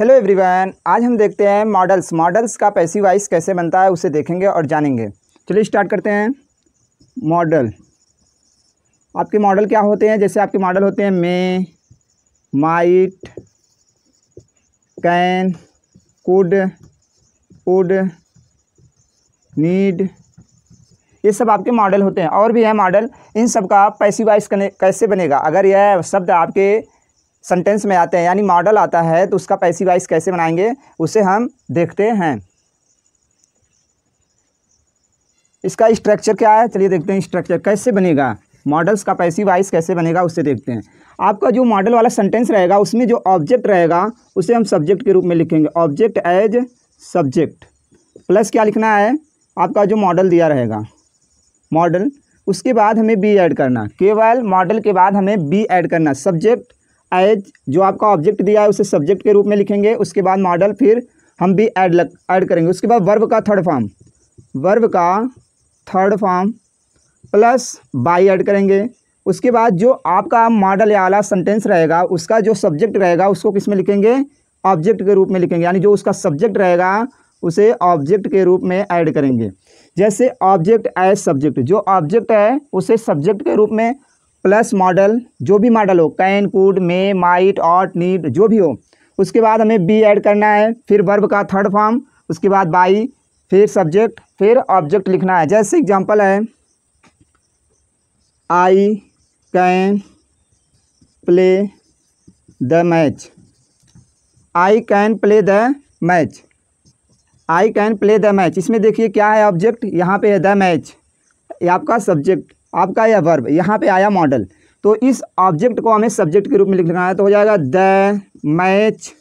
hello everyone आज हम देखते हैं मॉडल्स मॉडल्स का पैसिव वाइस कैसे बनता है उसे देखेंगे और जानेंगे चलिए स्टार्ट करते हैं मॉडल आपके मॉडल क्या होते हैं जैसे आपके मॉडल होते हैं may might can could would need ये सब आपके मॉडल होते हैं और भी है मॉडल इन सब का पैसिव वाइस कैसे बनेगा अगर यह शब्द आपके सेंटेंस में आते हैं यानी मॉडल आता है तो उसका पैसी वाइस कैसे बनाएंगे उसे हम देखते हैं इसका स्ट्रक्चर क्या है चलिए देखते हैं स्ट्रक्चर कैसे बनेगा मॉडल्स का पैसी वाइस कैसे बनेगा उसे देखते हैं आपका जो मॉडल वाला सेंटेंस रहेगा उसमें जो ऑब्जेक्ट रहेगा उसे हम सब्जेक्ट के रूप में लिखेंगे ऑब्जेक्ट एज सब्जेक्ट प्लस क्या लिखना है आपका जो मॉडल दिया रहेगा मॉडल उसके बाद हमें बी ऐड करना केवल मॉडल के बाद हमें बी ऐड करना सब्जेक्ट एज जो आपका ऑब्जेक्ट दिया है उसे सब्जेक्ट के रूप में लिखेंगे उसके बाद मॉडल फिर हम भी ऐड लग ऐड करेंगे उसके बाद वर्ब का थर्ड फॉर्म वर्ब का third form plus by add करेंगे उसके बाद जो आपका मॉडल या आला सेंटेंस रहेगा उसका जो सब्जेक्ट रहेगा उसको किस में लिखेंगे ऑब्जेक्ट के रूप में लिखेंगे यानी जो उसका सब्जेक्ट रहेगा उसे ऑब्जेक्ट के रूप में ऐड करेंगे जैसे ऑब्जेक्ट एज सब्जेक्ट जो ऑब्जेक्ट है उसे सब्जेक्ट के रूप में प्लस मॉडल जो भी मॉडल हो can could may might ought need जो भी हो उसके बाद हमें बी ऐड करना है फिर वर्ब का थर्ड फॉर्म उसके बाद बाई फिर सब्जेक्ट फिर ऑब्जेक्ट लिखना है जैसे एग्जांपल है I can play the match I can play the match I can play the match इसमें देखिए क्या है ऑब्जेक्ट यहाँ पे है द मैच ये आपका सब्जेक्ट आपका यह वर्ब यहाँ पे आया मॉडल तो इस ऑब्जेक्ट को हमें सब्जेक्ट के रूप में लिख लिखना है तो हो जाएगा द मैच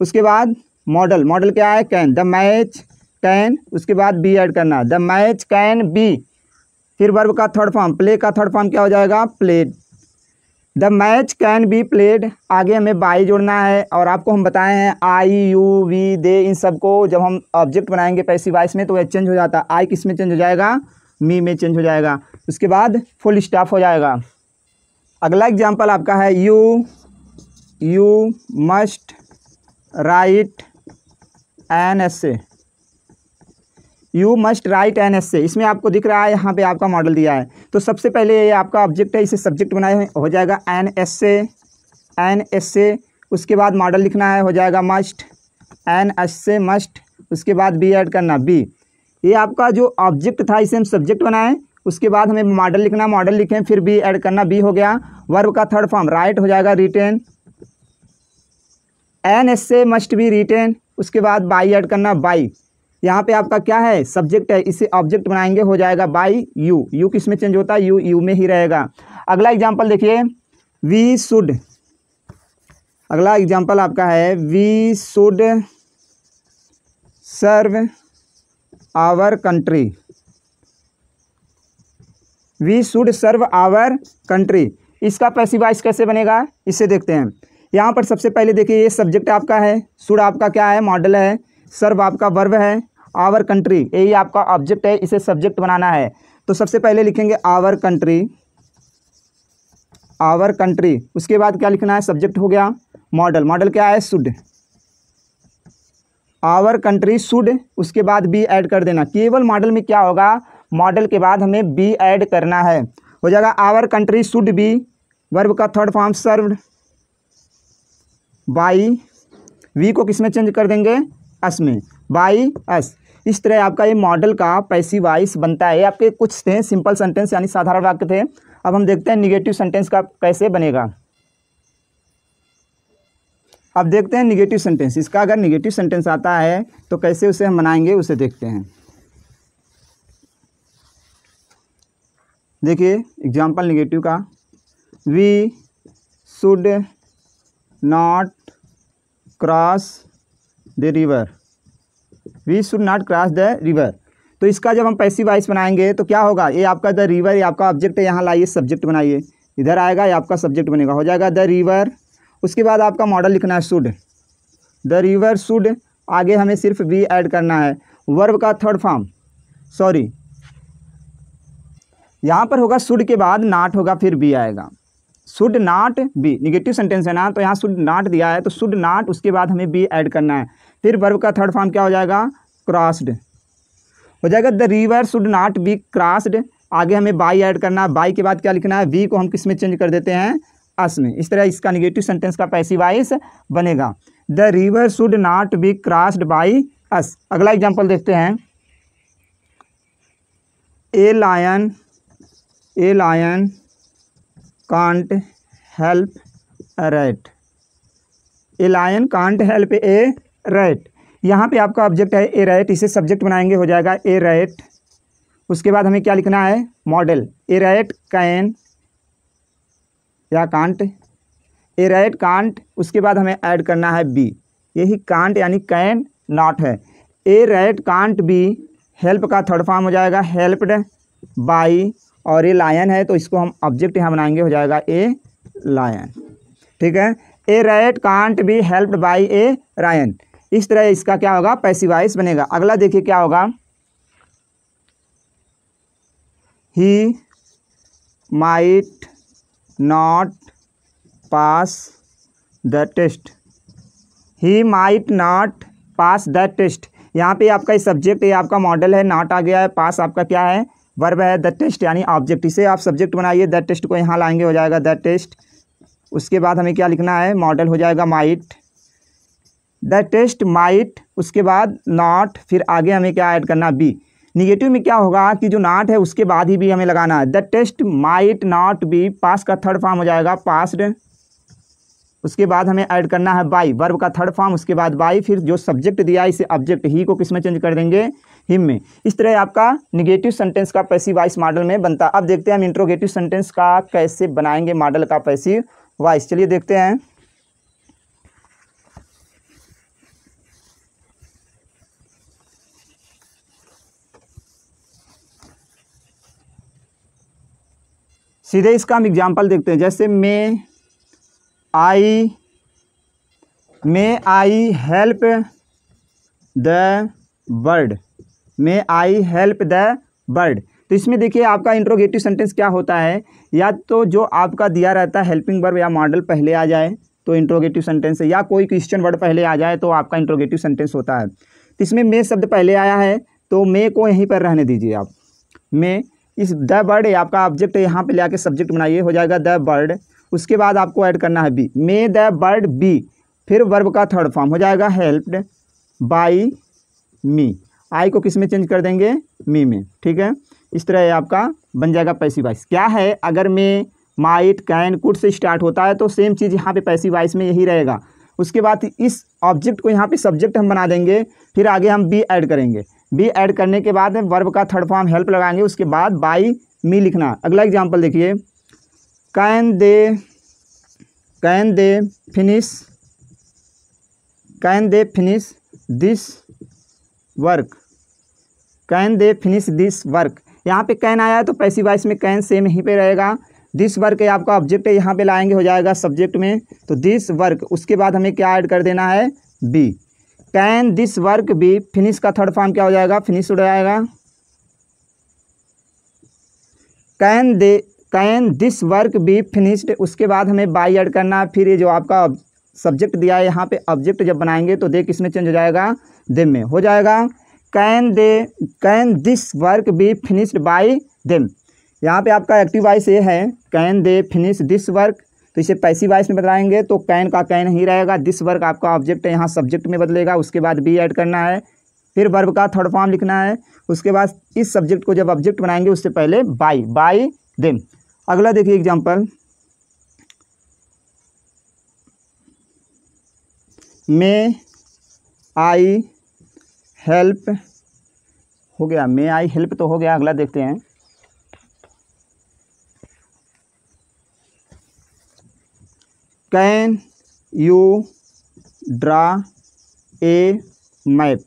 उसके बाद मॉडल मॉडल क्या है कैन द मैच कैन उसके बाद बी ऐड करना द मैच कैन बी फिर वर्ब का थर्ड फॉर्म प्ले का थर्ड फॉर्म क्या हो जाएगा played the match can be played आगे हमें बाई जोड़ना है और आपको हम बताए हैं आई यू वी दे इन सबको जब हम ऑब्जेक्ट बनाएंगे पैसी वाइस में तो यह चेंज हो जाता है आई किस में चेंज हो जाएगा मी में चेंज हो जाएगा उसके बाद फुल स्टाफ हो जाएगा अगला एग्जाम्पल आपका है you you must write N S A you must write N S A इसमें आपको दिख रहा है यहाँ पे आपका मॉडल दिया है तो सबसे पहले ये आपका ऑब्जेक्ट है इसे सब्जेक्ट बनाए हो जाएगा N S A N S A उसके बाद मॉडल लिखना है हो जाएगा must N S A must उसके बाद बी ऐड करना बी ये आपका जो ऑब्जेक्ट था इसे हम सब्जेक्ट बनाएं उसके बाद हमें मॉडल लिखना मॉडल लिखें फिर बी ऐड करना बी हो गया वर्ब का थर्ड फॉर्म राइट हो जाएगा रिटेन एन एस से मस्ट बी रिटेन उसके बाद बाई ऐड करना बाई यहाँ पे आपका क्या है सब्जेक्ट है इसे ऑब्जेक्ट बनाएंगे हो जाएगा बाई यू यू किस में चेंज होता है यू यू में ही रहेगा अगला एग्जाम्पल देखिए वी शुड अगला एग्जाम्पल आपका है we should serve our country we should serve our country इसका पैसिवाइस कैसे बनेगा इसे देखते हैं यहाँ पर सबसे पहले देखिए ये सब्जेक्ट आपका है शुड आपका क्या है मॉडल है सर्व आपका वर्व है आवर कंट्री यही आपका ऑब्जेक्ट है इसे सब्जेक्ट बनाना है तो सबसे पहले लिखेंगे आवर कंट्री आवर कंट्री उसके बाद क्या लिखना है सब्जेक्ट हो गया मॉडल मॉडल क्या है शुड आवर कंट्री शुड उसके बाद बी ऐड कर देना केवल मॉडल में क्या होगा मॉडल के बाद हमें बी ऐड करना है हो जाएगा our country should be verb का third form served by we को किस में चेंज कर देंगे एस में बाई एस इस तरह आपका ये मॉडल का पैसी वाइस बनता है आपके कुछ थे सिंपल सेंटेंस यानी साधारण वाक्य थे अब हम देखते हैं निगेटिव सेंटेंस का कैसे बनेगा अब देखते हैं निगेटिव सेंटेंस इसका अगर निगेटिव सेंटेंस आता है तो कैसे उसे हम बनाएंगे उसे देखते हैं देखिए एग्जाम्पल निगेटिव का we should not cross the river we should not cross the river तो इसका जब हम पैसिव वाइस बनाएंगे तो क्या होगा ये आपका द रिवर ये आपका ऑब्जेक्ट है यहाँ लाइए सब्जेक्ट बनाइए इधर आएगा ये आपका सब्जेक्ट बनेगा हो जाएगा द रिवर उसके बाद आपका मॉडल लिखना है शुड द रिवर शुड आगे हमें सिर्फ वी ऐड करना है वर्ब का थर्ड फॉर्म सॉरी यहाँ पर होगा शुड के बाद नाट होगा फिर बी आएगा should not be negative sentence है ना तो यहाँ शुड नाट दिया है तो शुड नाट उसके बाद हमें बी ऐड करना है फिर वर्ब का थर्ड फॉर्म क्या हो जाएगा क्रॉस्ड हो जाएगा the river should not be crossed आगे हमें बाई ऐड करना है बाई के बाद क्या लिखना है वी को हम किस में चेंज कर देते हैं अस में इस तरह इसका निगेटिव सेंटेंस का वाइस बनेगा the river should not be crossed by us अगला एग्जाम्पल देखते हैं a lion a lion can't help rat a lion can't help a rat यहाँ पे आपका ऑब्जेक्ट है ए रेट इसे सब्जेक्ट बनाएंगे हो जाएगा ए रेट उसके बाद हमें क्या लिखना है मॉडल ए रेट कैन या कांट ए राइट कांट उसके बाद हमें ऐड करना है बी यही कांट यानी कैन नॉट है a rat can't be help का थर्ड फॉर्म हो जाएगा हेल्प्ड बाई और ये लायन है तो इसको हम ऑब्जेक्ट यहाँ बनाएंगे हो जाएगा ए लायन ठीक है a rat can't be helped by a lion इस तरह इसका क्या होगा पैसिवाइस बनेगा अगला देखिए क्या होगा he might not pass the test he might not pass the test यहाँ पे आपका इस सब्जेक्ट ये आपका मॉडल है नॉट आ गया है पास आपका क्या है वर्ब है द टेस्ट यानी ऑब्जेक्ट इसे आप सब्जेक्ट बनाइए द टेस्ट को यहाँ लाएंगे हो जाएगा द टेस्ट उसके बाद हमें क्या लिखना है मॉडल हो जाएगा माइट द टेस्ट माइट उसके बाद नॉट फिर आगे हमें क्या ऐड करना बी निगेटिव में क्या होगा कि जो नाट है उसके बाद ही भी हमें लगाना है the test might not be pass का थर्ड फॉर्म हो जाएगा पास्ट उसके बाद हमें ऐड करना है बाई वर्ब का थर्ड फॉर्म उसके बाद बाई फिर जो सब्जेक्ट दिया इसे ऑब्जेक्ट ही को किस में चेंज कर देंगे हिम में इस तरह आपका निगेटिव सेंटेंस का पैसिव वाइस मॉडल में बनता अब देखते हैं हम इंट्रोगेटिव सेंटेंस का कैसे बनाएंगे मॉडल का पैसिव वाइस चलिए देखते हैं सीधे इसका हम एग्जाम्पल देखते हैं जैसे may I may I help the bird may I help the bird तो इसमें देखिए आपका इंट्रोगेटिव सेंटेंस क्या होता है या तो जो आपका दिया रहता है हेल्पिंग वर्ब या मॉडल पहले आ जाए तो इंट्रोगेटिव सेंटेंस है या कोई क्वेश्चन वर्ड पहले आ जाए तो आपका इंट्रोगेटिव सेंटेंस होता है तो इसमें मे शब्द पहले आया है तो मे को यहीं पर रहने दीजिए आप मे इस द बर्ड आपका ऑब्जेक्ट यहाँ पे ले सब्जेक्ट बनाइए हो जाएगा द बर्ड उसके बाद आपको ऐड करना है be may the bird be फिर वर्ब का थर्ड फॉर्म हो जाएगा हेल्प्ड बाई मी आई को किस में चेंज कर देंगे मी में ठीक है इस तरह आपका बन जाएगा पैसी वाइस क्या है अगर मैं माइट कैन कुड से स्टार्ट होता है तो सेम चीज़ यहाँ पे पैसी वाइस में यही रहेगा उसके बाद इस ऑब्जेक्ट को यहाँ पे सब्जेक्ट हम बना देंगे फिर आगे हम बी ऐड करेंगे बी ऐड करने के बाद में वर्ब का थर्ड फॉर्म हेल्प लगाएंगे उसके बाद बाई मी लिखना अगला एग्जाम्पल देखिए can they can they finish can they finish this work can they finish this work यहाँ पे कैन आया है तो पैसी वाइस में कैन सेम ही पे रहेगा दिस वर्क आपका ऑब्जेक्ट है यहाँ पे लाएंगे हो जाएगा सब्जेक्ट में तो दिस वर्क उसके बाद हमें क्या ऐड कर देना है be can this work be finish का थर्ड फॉर्म क्या हो जाएगा फिनिश हो जाएगा can they can this work be finished उसके बाद हमें बाई एड करना फिर ये जो आपका सब्जेक्ट दिया है यहाँ पे ऑब्जेक्ट जब बनाएंगे तो दे इसमें चेंज हो जाएगा दिम में हो जाएगा can they can this work be finished by them यहाँ पे आपका एक्टिव वाइस ये है can they finish this work तो इसे पैसी वाइस में बदलाएंगे तो कैन का कैन ही रहेगा दिस वर्ग आपका ऑब्जेक्ट है यहाँ सब्जेक्ट में बदलेगा उसके बाद बी ऐड करना है फिर वर्ब का थर्ड फॉर्म लिखना है उसके बाद इस सब्जेक्ट को जब ऑब्जेक्ट बनाएंगे उससे पहले बाई बाई देम अगला देखिए एग्जाम्पल मे आई हेल्प हो गया मे आई हेल्प तो हो गया अगला देखते हैं can you draw a map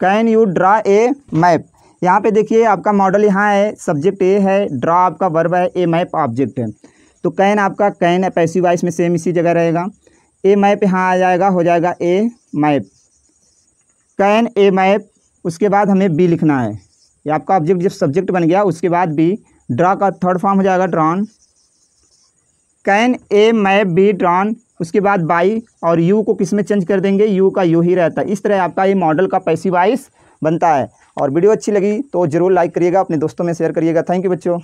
can you draw a map यहाँ पे देखिए आपका मॉडल यहाँ है सब्जेक्ट ए है ड्रा आपका वर्ब है ए मैप ऑब्जेक्ट है तो कैन आपका कैन पैसिव वाइस में सेम इसी जगह रहेगा ए मैप यहाँ आ जाएगा हो जाएगा a map can a map उसके बाद हमें बी लिखना है ये आपका ऑब्जेक्ट जब सब्जेक्ट बन गया उसके बाद बी ड्रा का थर्ड फॉर्म हो जाएगा drawn can a map be drawn उसके बाद बाई और यू को किस में चेंज कर देंगे यू का यू ही रहता है इस तरह आपका ये मॉडल का पैसी वाइस बनता है और वीडियो अच्छी लगी तो ज़रूर लाइक करिएगा अपने दोस्तों में शेयर करिएगा थैंक यू बच्चों